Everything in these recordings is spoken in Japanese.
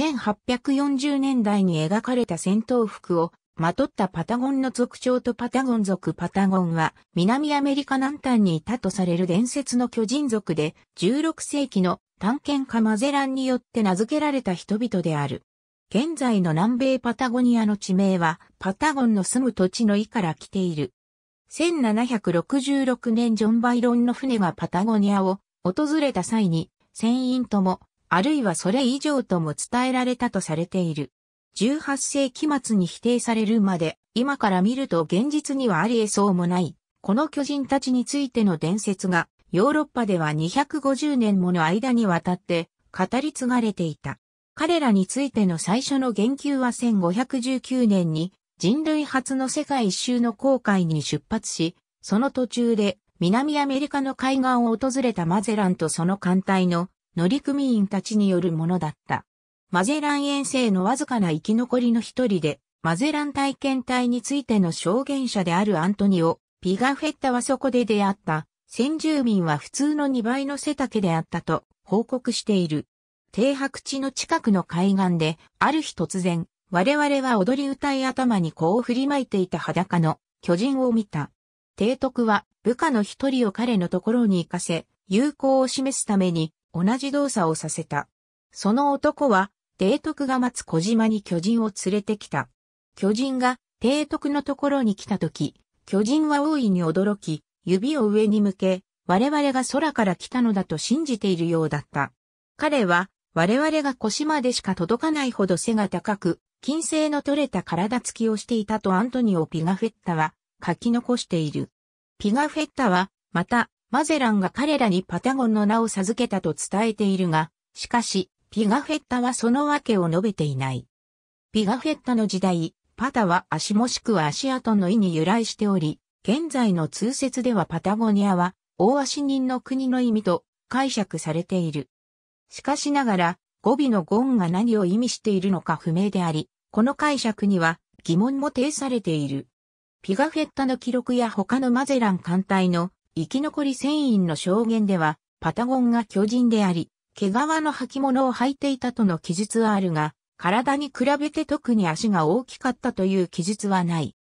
1840年代に描かれた戦闘服をまとったパタゴンの族長とパタゴン族パタゴンは南アメリカ南端にいたとされる伝説の巨人族で16世紀の探検家マゼランによって名付けられた人々である。現在の南米パタゴニアの地名はパタゴンの住む土地の意から来ている。1766年ジョン・バイロンの船がパタゴニアを訪れた際に船員ともあるいはそれ以上とも伝えられたとされている。18世紀末に否定されるまで、今から見ると現実にはありえそうもない、この巨人たちについての伝説が、ヨーロッパでは250年もの間にわたって語り継がれていた。彼らについての最初の言及は1519年に人類初の世界一周の航海に出発し、その途中で南アメリカの海岸を訪れたマゼランとその艦隊の乗組員たちによるものだった。マゼラン遠征のわずかな生き残りの一人で、マゼラン体験隊についての証言者であるアントニオ・ピガフェッタはそこで出会った。先住民は普通の2倍の背丈であったと報告している。停泊地の近くの海岸で、ある日突然、我々は踊り歌い頭にこう振りまいていた裸の巨人を見た。提督は部下の一人を彼のところに行かせ、友好を示すために同じ動作をさせた。その男は、提督が待つ小島に巨人を連れてきた。巨人が、提督のところに来たとき、巨人は大いに驚き、指を上に向け、我々が空から来たのだと信じているようだった。彼は、我々が腰までしか届かないほど背が高く、金星の取れた体つきをしていたとアントニオ・ピガフェッタは書き残している。ピガフェッタは、また、マゼランが彼らにパタゴンの名を授けたと伝えているが、しかし、ピガフェッタはその訳を述べていない。ピガフェッタの時代、パタは足もしくは足跡の意に由来しており、現在の通説ではパタゴニアは、大足人の国の意味と解釈されている。しかしながら、語尾のゴンが何を意味しているのか不明であり、この解釈には疑問も呈されている。ピガフェッタの記録や他のマゼラン艦隊の生き残り船員の証言では、パタゴンが巨人であり、毛皮の履物を履いていたとの記述はあるが、体に比べて特に足が大きかったという記述はない。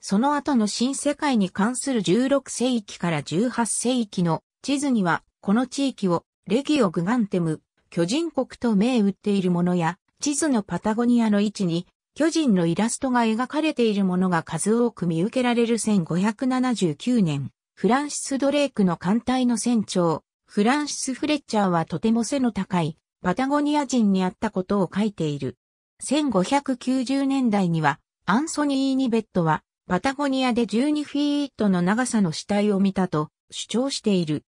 その後の新世界に関する16世紀から18世紀の地図には、この地域をレギオ・グガンテム、巨人国と銘打っているものや、地図のパタゴニアの位置に、巨人のイラストが描かれているものが数多く見受けられる1579年フランシス・ドレークの艦隊の船長、フランシス・フレッチャーはとても背の高いパタゴニア人にあったことを書いている。1590年代にはアンソニー・ニベットはパタゴニアで12フィートの長さの死体を見たと主張している。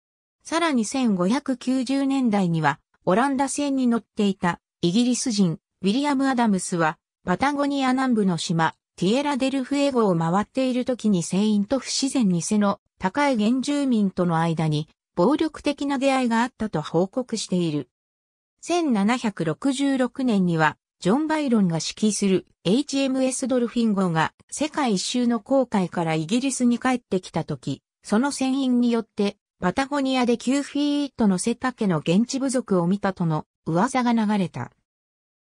さらに1590年代にはオランダ船に乗っていたイギリス人ウィリアム・アダムスはパタゴニア南部の島ティエラ・デル・フエゴを回っている時に船員と不自然に背の高い原住民との間に暴力的な出会いがあったと報告している。1766年には、ジョン・バイロンが指揮する HMS ドルフィン号が世界一周の航海からイギリスに帰ってきた時、その船員によってパタゴニアで9フィートの背丈の現地部族を見たとの噂が流れた。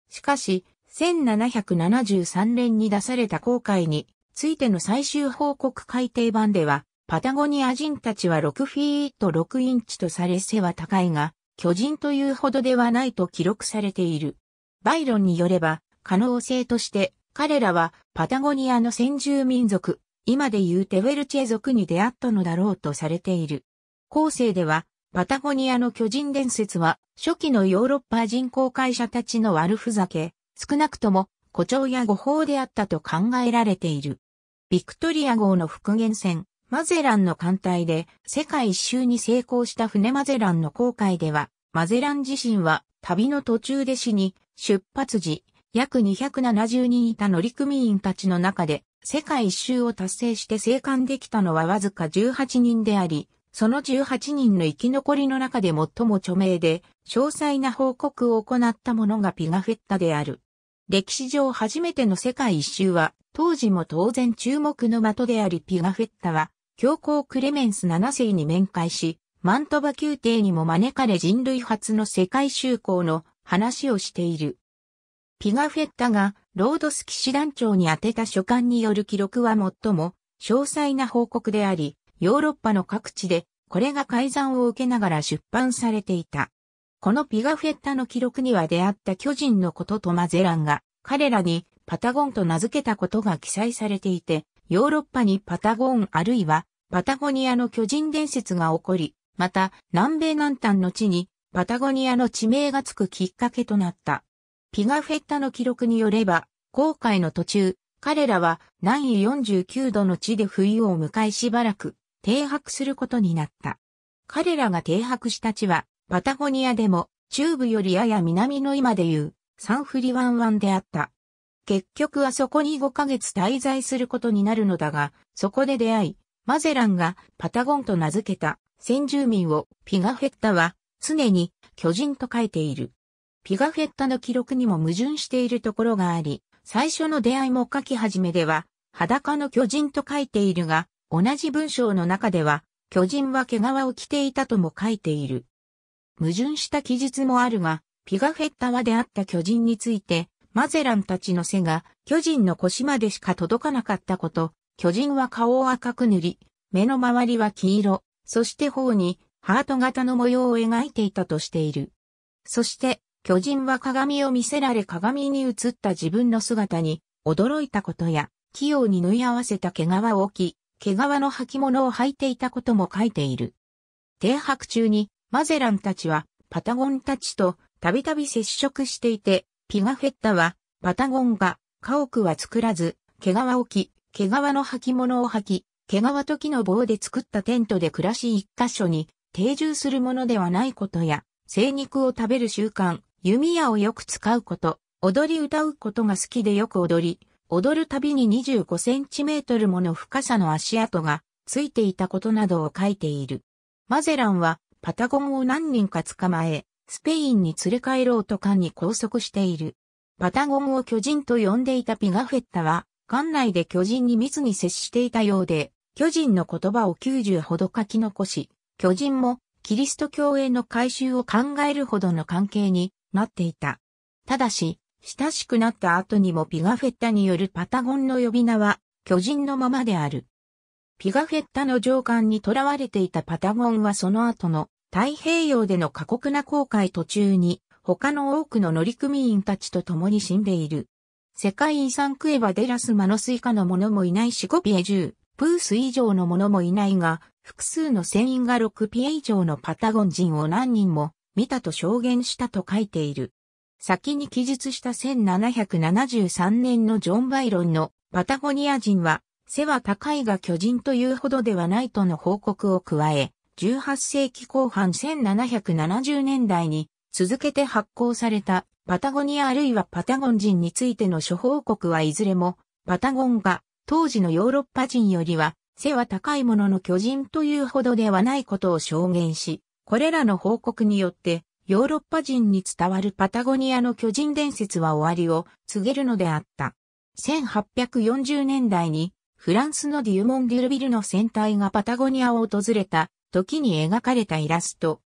しかし、1773年に出された航海についての最終報告改定版では、パタゴニア人たちは6フィート6インチとされ背は高いが、巨人というほどではないと記録されている。バイロンによれば、可能性として彼らはパタゴニアの先住民族、今でいうテウェルチェ族に出会ったのだろうとされている。後世では、パタゴニアの巨人伝説は、初期のヨーロッパ人工会社たちの悪ふざけ、少なくとも誇張や誤報であったと考えられている。ビクトリア号の復元船、マゼランの艦隊で世界一周に成功した船マゼランの航海では、マゼラン自身は旅の途中で死に、出発時、約270人いた乗組員たちの中で、世界一周を達成して生還できたのはわずか18人であり、その18人の生き残りの中で最も著名で、詳細な報告を行ったものがピガフェッタである。歴史上初めての世界一周は、当時も当然注目の的でありピガフェッタは、教皇クレメンス7世に面会し、マントバ宮廷にも招かれ人類初の世界修行の話をしている。ピガフェッタがロードス騎士団長に宛てた書簡による記録は最も詳細な報告であり、ヨーロッパの各地でこれが改ざんを受けながら出版されていた。このピガフェッタの記録には出会った巨人のこととマゼランが彼らにパタゴンと名付けたことが記載されていて、ヨーロッパにパタゴンあるいはパタゴニアの巨人伝説が起こり、また南米南端の地にパタゴニアの地名がつくきっかけとなった。ピガフェッタの記録によれば、航海の途中、彼らは南緯49度の地で冬を迎えしばらく停泊することになった。彼らが停泊した地は、パタゴニアでも中部よりやや南の今でいうサンフリワンワンであった。結局はそこに5ヶ月滞在することになるのだが、そこで出会い、マゼランがパタゴンと名付けた先住民をピガフェッタは常に巨人と書いている。ピガフェッタの記録にも矛盾しているところがあり、最初の出会いも書き始めでは裸の巨人と書いているが、同じ文章の中では巨人は毛皮を着ていたとも書いている。矛盾した記述もあるが、ピガフェッタは出会った巨人について、マゼランたちの背が巨人の腰までしか届かなかったこと、巨人は顔を赤く塗り、目の周りは黄色、そして頬にハート型の模様を描いていたとしている。そして、巨人は鏡を見せられ鏡に映った自分の姿に、驚いたことや、器用に縫い合わせた毛皮を置き、毛皮の履物を履いていたことも書いている。停泊中に、マゼランたちは、パタゴンたちと、たびたび接触していて、ピガフェッタは、パタゴンが、家屋は作らず、毛皮を着、毛皮の履物を履き、毛皮と木の棒で作ったテントで暮らし一箇所に定住するものではないことや、生肉を食べる習慣、弓矢をよく使うこと、踊り歌うことが好きでよく踊り、踊るたびに25センチメートルもの深さの足跡がついていたことなどを書いている。マゼランはパタゴンを何人か捕まえ、スペインに連れ帰ろうと間に拘束している。パタゴンを巨人と呼んでいたピガフェッタは、館内で巨人に密に接していたようで、巨人の言葉を90ほど書き残し、巨人もキリスト教への改修を考えるほどの関係になっていた。ただし、親しくなった後にもピガフェッタによるパタゴンの呼び名は巨人のままである。ピガフェッタの上官に囚われていたパタゴンはその後の太平洋での過酷な航海途中に他の多くの乗組員たちと共に死んでいる。世界遺産クエバデラスマノス以下のものもいないし5ピエ10、プース以上のものもいないが、複数の船員が6ピエ以上のパタゴン人を何人も見たと証言したと書いている。先に記述した1773年のジョン・バイロンのパタゴニア人は背は高いが巨人というほどではないとの報告を加え、18世紀後半1770年代に続けて発行されたパタゴニアあるいはパタゴン人についての諸報告はいずれも、パタゴンが当時のヨーロッパ人よりは背は高いものの巨人というほどではないことを証言し、これらの報告によってヨーロッパ人に伝わるパタゴニアの巨人伝説は終わりを告げるのであった。1840年代にフランスのデュモン・デュルビルの船体がパタゴニアを訪れた時に描かれたイラスト、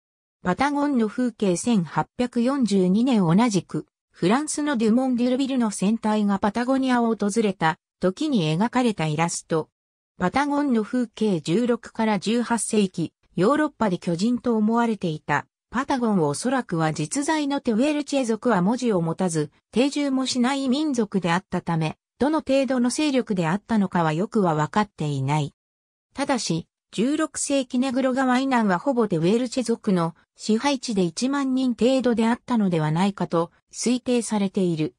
パタゴンの風景1842年同じく、フランスのデュモン・デュルビルの船隊がパタゴニアを訪れた時に描かれたイラスト。パタゴンの風景16から18世紀、ヨーロッパで巨人と思われていた。パタゴンおそらくは実在のテウェルチェ族は文字を持たず、定住もしない民族であったため、どの程度の勢力であったのかはよくはわかっていない。ただし、16世紀ネグロ川以南はほぼでウェルチェ族の支配地で1万人程度であったのではないかと推定されている。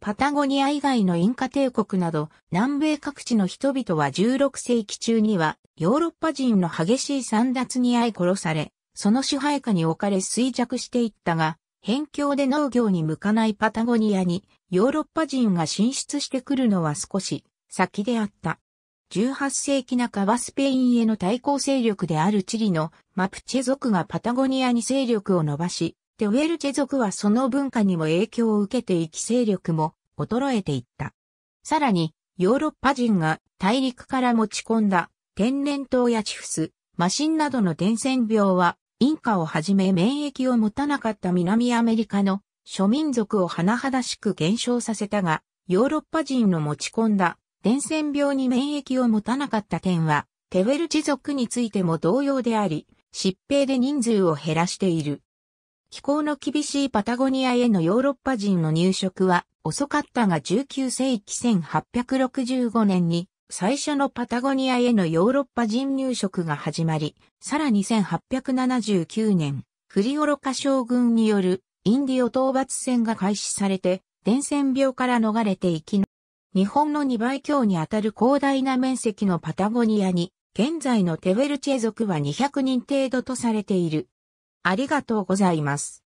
パタゴニア以外のインカ帝国など南米各地の人々は16世紀中にはヨーロッパ人の激しい散奪に遭い殺され、その支配下に置かれ衰弱していったが、辺境で農業に向かないパタゴニアにヨーロッパ人が進出してくるのは少し先であった。18世紀半ばスペインへの対抗勢力であるチリのマプチェ族がパタゴニアに勢力を伸ばし、テウェルチェ族はその文化にも影響を受けていき勢力も衰えていった。さらに、ヨーロッパ人が大陸から持ち込んだ天然痘やチフス、マシンなどの伝染病は、インカをはじめ免疫を持たなかった南アメリカの諸民族を甚だしく減少させたが、ヨーロッパ人の持ち込んだ伝染病に免疫を持たなかった点は、ペウェル地族についても同様であり、疾病で人数を減らしている。気候の厳しいパタゴニアへのヨーロッパ人の入植は遅かったが19世紀1865年に最初のパタゴニアへのヨーロッパ人入植が始まり、さらに1879年、フリオロカ将軍によるインディオ討伐戦が開始されて、伝染病から逃れて生き日本の2倍強にあたる広大な面積のパタゴニアに、現在のテウェルチェ族は200人程度とされている。ありがとうございます。